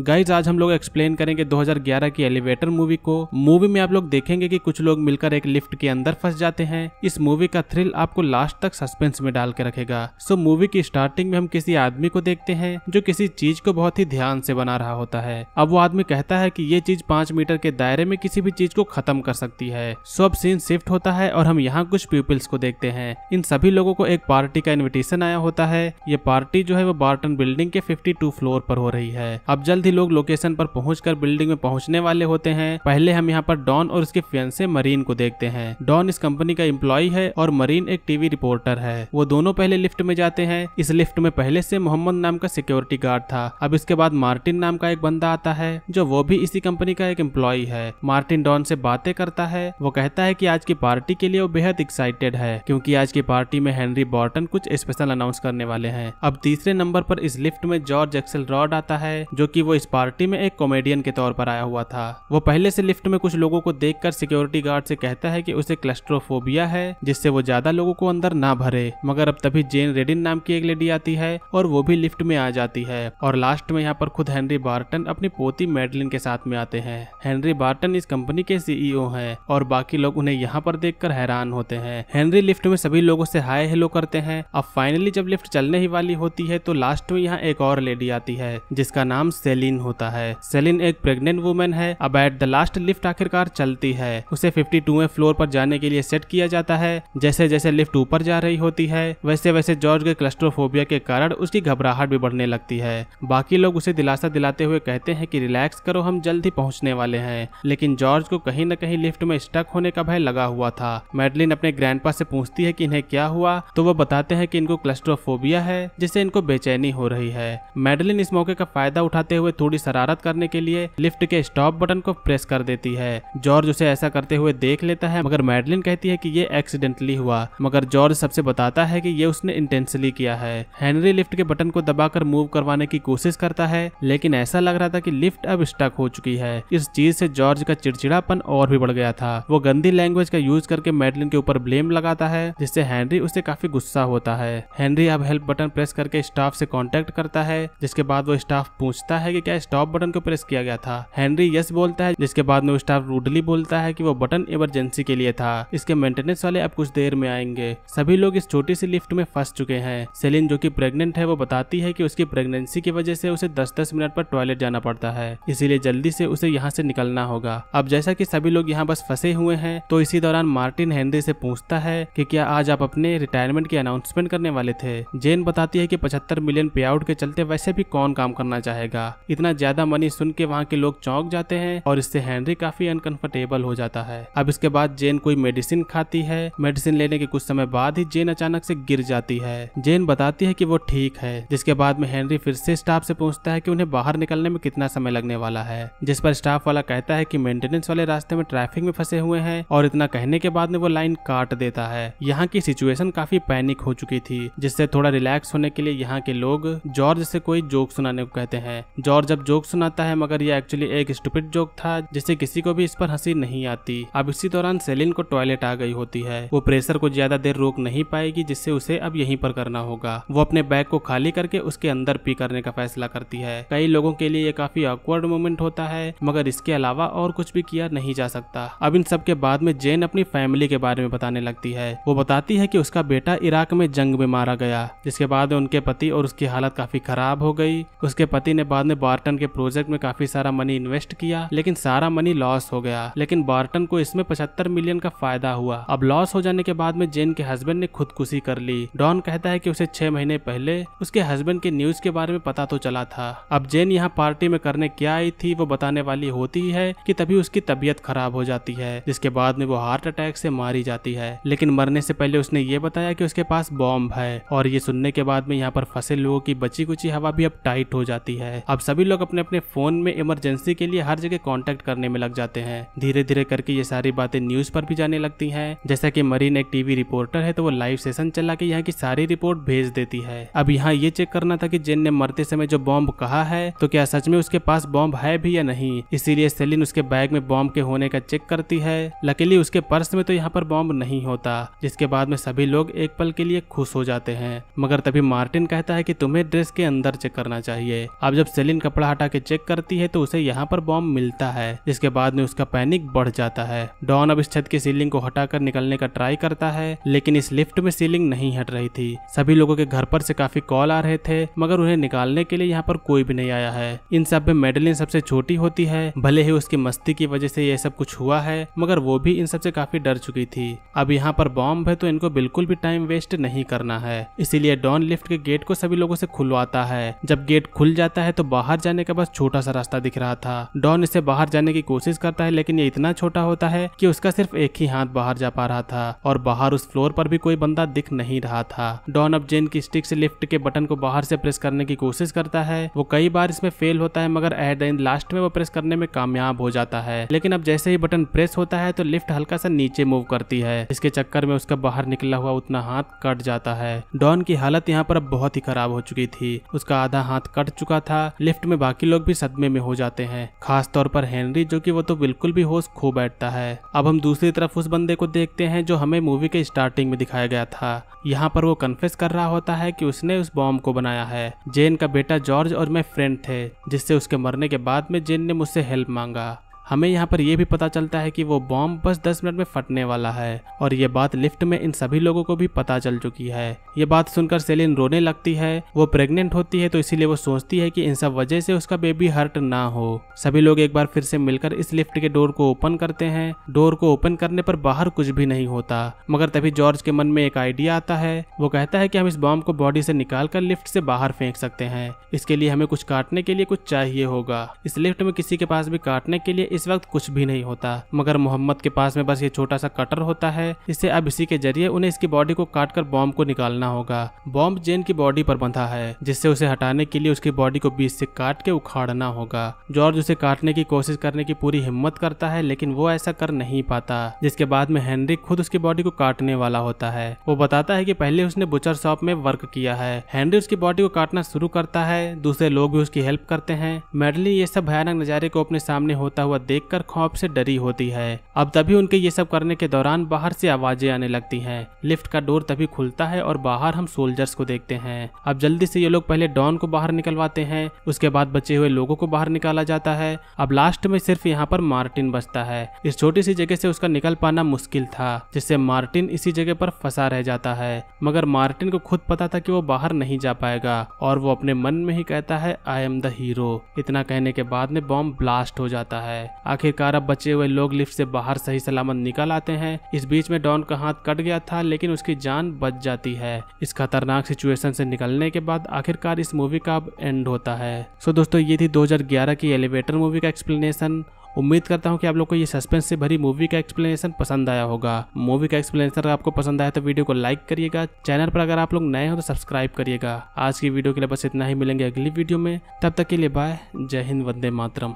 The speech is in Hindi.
गाइज आज हम लोग एक्सप्लेन करेंगे 2011 की एलिवेटर मूवी को मूवी में आप लोग देखेंगे कि कुछ लोग मिलकर एक लिफ्ट के अंदर फंस जाते हैं इस मूवी का थ्रिल आपको लास्ट तक सस्पेंस में डाल के रखेगा सो मूवी की स्टार्टिंग में हम किसी आदमी को देखते हैं जो किसी चीज को बहुत ही ध्यान से बना रहा होता है अब वो आदमी कहता है की ये चीज पांच मीटर के दायरे में किसी भी चीज को खत्म कर सकती है सो अब सीन शिफ्ट होता है और हम यहाँ कुछ पीपल्स को देखते हैं इन सभी लोगों को एक पार्टी का इन्विटेशन आया होता है ये पार्टी जो है वो बार्टन बिल्डिंग के फिफ्टी फ्लोर पर हो रही है अब जल्द जल्द ही लोग लोकेशन पर पहुंचकर बिल्डिंग में पहुंचने वाले होते हैं पहले हम यहाँ पर डॉन और उसके से मरीन को देखते हैं डॉन इस कंपनी का इम्प्लॉय है और मरीन एक टीवी रिपोर्टर है वो दोनों पहले लिफ्ट में जाते हैं इस लिफ्ट में पहले से मोहम्मद नाम का सिक्योरिटी गार्ड था अब इसके बाद मार्टिन नाम का एक बंदा आता है जो वो भी इसी कंपनी का एक एम्प्लॉय है मार्टिन डॉन से बातें करता है वो कहता है की आज की पार्टी के लिए वो बेहद एक्साइटेड है क्यूँकी आज की पार्टी में हेनरी बॉर्टन कुछ स्पेशल अनाउंस करने वाले है अब तीसरे नंबर पर इस लिफ्ट में जॉर्ज एक्सल रॉड आता है जो की वो इस पार्टी में एक कॉमेडियन के तौर पर आया हुआ था वो पहले से लिफ्ट में कुछ लोगों को देखकर सिक्योरिटी गार्ड से कहता है कि उसे क्लस्ट्रोफोबिया है जिससे वो ज्यादा लोगों को अंदर ना भरे मगर अब तभी जेन रेडिन नाम की एक लेडी आती है और वो भी लिफ्ट में आ जाती है और लास्ट में यहाँ पर खुद हेनरी बार्टन अपनी पोती मेडलिन के साथ में आते हैं हेनरी बार्टन इस कंपनी के सीईओ हैं और बाकी लोग उन्हें यहाँ पर देखकर हैरान होते हैं हेनरी लिफ्ट में सभी लोगों से हाय हेलो करते हैं अब फाइनली जब लिफ्ट चलने ही वाली होती है तो लास्ट में यहाँ एक और लेडी आती है जिसका नाम सेली सेलिन होता है सेलिन एक प्रेग्नेंट वुमेन है अब एट द लास्ट लिफ्ट आखिरकार चलती है उसे फिफ्टी फ्लोर पर जाने के लिए सेट किया जाता है जैसे जैसे लिफ्ट ऊपर जा रही होती है वैसे वैसे जॉर्ज के क्लस्ट्रोफोबिया के कारण उसकी घबराहट भी बढ़ने लगती है बाकी लोग उसे दिलासा दिलाते हुए कहते हैं कि रिलैक्स करो हम जल्द ही पहुंचने वाले हैं लेकिन जॉर्ज को कहीं न कहीं लिफ्ट में स्टक होने का भय लगा हुआ था मेडलिन अपने ग्रैंड से पूछती है कि इन्हें क्या हुआ तो वो बताते हैं कि इनको क्लस्ट्रोफोबिया है जिससे इनको बेचैनी हो रही है मेडलिन इस मौके का फायदा उठाते हुए में थोड़ी शरारत करने के लिए लिफ्ट के स्टॉप बटन को प्रेस कर देती है जॉर्ज उसे ऐसा करते हुए देख लेता है मगर मेडलिन कहती है कि ये एक्सीडेंटली हुआ मगर जॉर्ज सबसे बताता है कि ये उसने इंटेंसली किया है हेनरी लिफ्ट के बटन को दबाकर मूव करवाने की कोशिश करता है लेकिन ऐसा लग रहा था कि लिफ्ट अब स्टक हो चुकी है इस चीज से जॉर्ज का चिड़चिड़ापन और भी बढ़ गया था वो गंदी लैंग्वेज का यूज करके मेडलिन के ऊपर ब्लेम लगाता है जिससे हेनरी उसे काफी गुस्सा होता है हेनरी अब हेल्प बटन प्रेस करके स्टाफ से कॉन्टेक्ट करता है जिसके बाद वो स्टाफ पूछता है कि क्या स्टॉप बटन को प्रेस किया गया था हेनरी यस बोलता है जिसके बाद में स्टाफ रूडली बोलता है कि वो बटन इमरजेंसी के लिए था इसके मेंटेनेंस वाले अब कुछ देर में आएंगे सभी लोग इस छोटी सी लिफ्ट में फंस चुके हैं सेलिन जो की प्रेगनेंट है वो बताती है की उसकी प्रेगनेंसी की वजह से उसे दस दस मिनट पर टॉयलेट जाना पड़ता है इसीलिए जल्दी से उसे यहाँ से निकलना होगा अब जैसा की सभी लोग यहाँ बस फंसे हुए हैं तो इसी दौरान मार्टिन हेनरी से पूछता है कि क्या आज आप अपने रिटायरमेंट की अनाउंसमेंट करने वाले थे जेन बताती है कि 75 मिलियन पे आउट के चलते वैसे भी कौन काम करना चाहेगा इतना ज्यादा मनी सुन के वहाँ के लोग चौंक जाते हैं और इससे हेनरी काफी अनकंफर्टेबल हो जाता है अब इसके बाद जेन कोई मेडिसिन खाती है मेडिसिन लेने के कुछ समय बाद ही जेन अचानक से गिर जाती है जेन बताती है कि वो ठीक है जिसके बाद में हेनरी फिर से स्टाफ से पूछता है कि उन्हें बाहर निकलने में कितना समय लगने वाला है जिस पर स्टाफ वाला कहता है कि मेंटेनेंस वाले रास्ते में ट्रैफिक में फंसे हुए हैं और इतना कहने के बाद में वो लाइन काट देता है यहाँ की सिचुएशन काफी पैनिक हो चुकी थी जिससे थोड़ा रिलैक्स होने के लिए यहाँ के लोग जॉर्ज से कोई जोक सुनाने को कहते हैं जॉर्ज अब जोक सुनाता है मगर यह एक्चुअली एक स्टूपिड जोक था जिससे किसी को भी इस पर हंसी नहीं आती अब इसी दौरान सेलिन को टॉयलेट आ गई होती है वो प्रेशर को ज्यादा देर रोक नहीं पाएगी जिससे उसे अब यहीं पर करना होगा वो अपने बैग को खाली करके उसके अंदर पी करने का फैसला करती है कई लोगों के लिए ये काफी ऑकवर्ड मोमेंट होता है मगर इसके अलावा और कुछ भी किया नहीं जा सकता अब इन सब के बाद में जेन अपनी फैमिली के बारे में बताने लगती है वो बताती है कि उसका बेटा इराक में जंग में मारा गया जिसके बाद उनके पति और उसकी हालत काफी खराब हो गई उसके पति ने बाद में बार्टन के प्रोजेक्ट में काफी सारा मनी इन्वेस्ट किया लेकिन सारा मनी लॉस हो गया लेकिन बार्टन को इसमें पचहत्तर मिलियन का फायदा हुआ अब लॉस हो जाने के बाद में जेन के हस्बैंड ने खुदकुशी कर ली डॉन कहता है कि उसे छह महीने पहले उसके हस्बैंड के न्यूज के बारे में पता तो चला था अब जेन यहाँ पार्टी में करने क्या आई थी वो बताने वाली होती है कि तभी उसकी तबीयत खराब हो जाती है जिसके बाद में वो हार्ट अटैक से मारी जाती है लेकिन मरने से पहले उसने ये बताया कि उसके पास बॉम्ब है और ये सुनने के बाद में यहाँ पर फंसे लोगों की बची कुची हवा भी अब टाइट हो जाती है अब सब सभी लोग अपने अपने फ़ोन में इमरजेंसी के लिए हर जगह कॉन्टेक्ट करने में लग जाते हैं धीरे धीरे करके ये सारी बातें न्यूज़ पर भी जाने लगती है जैसा की मरीन एक टीवी रिपोर्टर है तो वो लाइव सेशन चला के यहाँ की सारी रिपोर्ट भेज देती है अब यहाँ ये चेक करना था की जेन ने मरते समय जो बॉम्ब कहा है तो क्या सच में उसके पास बॉम्ब है भी या नहीं इसीलिए सेलिन उसके बैग में बॉम्ब के होने का चेक करती है लकीली उसके पर्स में तो यहाँ पर बॉम्ब नहीं होता जिसके बाद में सभी लोग एक पल के लिए खुश हो जाते हैं मगर तभी मार्टिन कहता है कि तुम्हें ड्रेस के अंदर चेक करना चाहिए अब जब सेलिन कपड़ा हटा के चेक करती है तो उसे यहाँ पर बॉम्ब मिलता है जिसके बाद में उसका पैनिक बढ़ जाता है डॉन अब इस छत की सीलिंग को हटाकर निकलने का ट्राई करता है लेकिन इस लिफ्ट में सीलिंग नहीं हट रही थी सभी लोगों के घर पर से काफी कॉल आ रहे थे मगर उन्हें निकालने के लिए यहाँ पर कोई भी नहीं आया है इन सब में मेडलिन सबसे छोटी होती है भले ही उसकी मस्ती की वजह से यह सब कुछ हुआ है मगर वो भी इन सबसे काफी डर चुकी थी अब यहाँ पर बॉम्ब है तो इनको बिल्कुल भी टाइम वेस्ट नहीं करना है इसीलिए डॉन लिफ्ट के गेट को सभी लोगों से खुलवाता है जब गेट खुल जाता है तो बाहर बाहर जाने का बस छोटा सा रास्ता दिख रहा था डॉन इसे बाहर जाने की कोशिश करता है लेकिन ये इतना छोटा होता है कि उसका सिर्फ एक ही हाथ बाहर जा पा रहा था और बाहर उस फ्लोर पर भी कोई बंदा दिख नहीं रहा था डॉन अब जेन की स्टिक से लिफ्ट के बटन को बाहर से प्रेस करने की कोशिश करता है वो कई बार इसमें फेल होता है मगर एट द एंड लास्ट में वो प्रेस करने में कामयाब हो जाता है लेकिन अब जैसे ही बटन प्रेस होता है तो लिफ्ट हल्का सा नीचे मूव करती है इसके चक्कर में उसका बाहर निकला हुआ उतना हाथ कट जाता है डॉन की हालत यहाँ पर अब बहुत ही खराब हो चुकी थी उसका आधा हाथ कट चुका था लिफ्ट लिफ्ट में बाकी लोग भी सदमे में हो जाते हैं खास तौर पर हेनरी जो कि वो तो बिल्कुल भी होश खो बैठता है अब हम दूसरी तरफ उस बंदे को देखते हैं जो हमें मूवी के स्टार्टिंग में दिखाया गया था यहाँ पर वो कन्फेस कर रहा होता है कि उसने उस बॉम्ब को बनाया है जेन का बेटा जॉर्ज और मैं फ्रेंड थे जिससे उसके मरने के बाद में जेन ने मुझसे हेल्प मांगा हमें यहाँ पर यह भी पता चलता है कि वो बॉम्ब बस 10 मिनट में फटने वाला है और ये बात लिफ्ट में इन सभी लोगों को भी पता चल चुकी है ये बात सुनकर सेलिन रोने लगती है वो प्रेग्नेंट होती है तो इसीलिए वो सोचती है कि इन सब वजह से उसका बेबी हर्ट ना हो सभी लोग एक बार फिर से मिलकर इस लिफ्ट के डोर को ओपन करते हैं डोर को ओपन करने पर बाहर कुछ भी नहीं होता मगर तभी जॉर्ज के मन में एक आइडिया आता है वो कहता है कि हम इस बॉम्ब को बॉडी से निकाल कर लिफ्ट से बाहर फेंक सकते हैं इसके लिए हमें कुछ काटने के लिए कुछ चाहिए होगा इस लिफ्ट में किसी के पास भी काटने के लिए इस वक्त कुछ भी नहीं होता मगर मोहम्मद के पास में बस ये छोटा सा कटर होता है इससे अब इसी के जरिए उन्हें इसकी बॉडी को काट कर बॉम्ब को निकालना होगा बॉम्ब जेन की बॉडी पर बंधा है जिससे उसे हटाने के लिए उसकी बॉडी को बीच से काट के उखाड़ना होगा जॉर्ज उसे काटने की कोशिश करने की पूरी हिम्मत करता है लेकिन वो ऐसा कर नहीं पाता जिसके बाद में हेनरी खुद उसकी बॉडी को काटने वाला होता है वो बताता है कि पहले उसने बुचर शॉप में वर्क किया है हेनरी उसकी बॉडी को काटना शुरू करता है दूसरे लोग भी उसकी हेल्प करते हैं मेडली ये सब भयानक नजारे को अपने सामने होता हुआ देखकर खौफ से डरी होती है अब तभी उनके ये सब करने के दौरान बाहर से आवाजें आने लगती हैं लिफ्ट का डोर तभी खुलता है और बाहर हम सोल्जर्स को देखते हैं अब जल्दी से ये लोग पहले डॉन को बाहर निकलवाते हैं उसके बाद बचे हुए लोगों को बाहर निकाला जाता है अब लास्ट में सिर्फ यहाँ पर मार्टिन बचता है इस छोटी सी जगह से उसका निकल पाना मुश्किल था जिससे मार्टिन इसी जगह पर फंसा रह जाता है मगर मार्टिन को खुद पता था कि वो बाहर नहीं जा पाएगा और वो अपने मन में ही कहता है आई एम द हीरो इतना कहने के बाद में बॉम्ब ब्लास्ट हो जाता है आखिरकार अब बचे हुए लोग लिफ्ट से बाहर सही सलामत निकल आते हैं इस बीच में डॉन का हाथ कट गया था लेकिन उसकी जान बच जाती है इस खतरनाक सिचुएशन से निकलने के बाद आखिरकार इस मूवी का अब एंड होता है सो दोस्तों ये थी 2011 की एलिवेटर मूवी का एक्सप्लेनेशन उम्मीद करता हूँ कि आप लोग को ये सस्पेंस से भरी मूवी का एक्सप्लेनेशन पसंद आया होगा मूवी का एक्सप्लेनेशन आपको पसंद आया तो वीडियो को लाइक करिएगा चैनल पर अगर आप लोग नए हो तो सब्सक्राइब करिएगा आज की वीडियो के लिए बस इतना ही मिलेंगे अगली वीडियो में तब तक के लिए बाय जय हिंद वंदे मातरम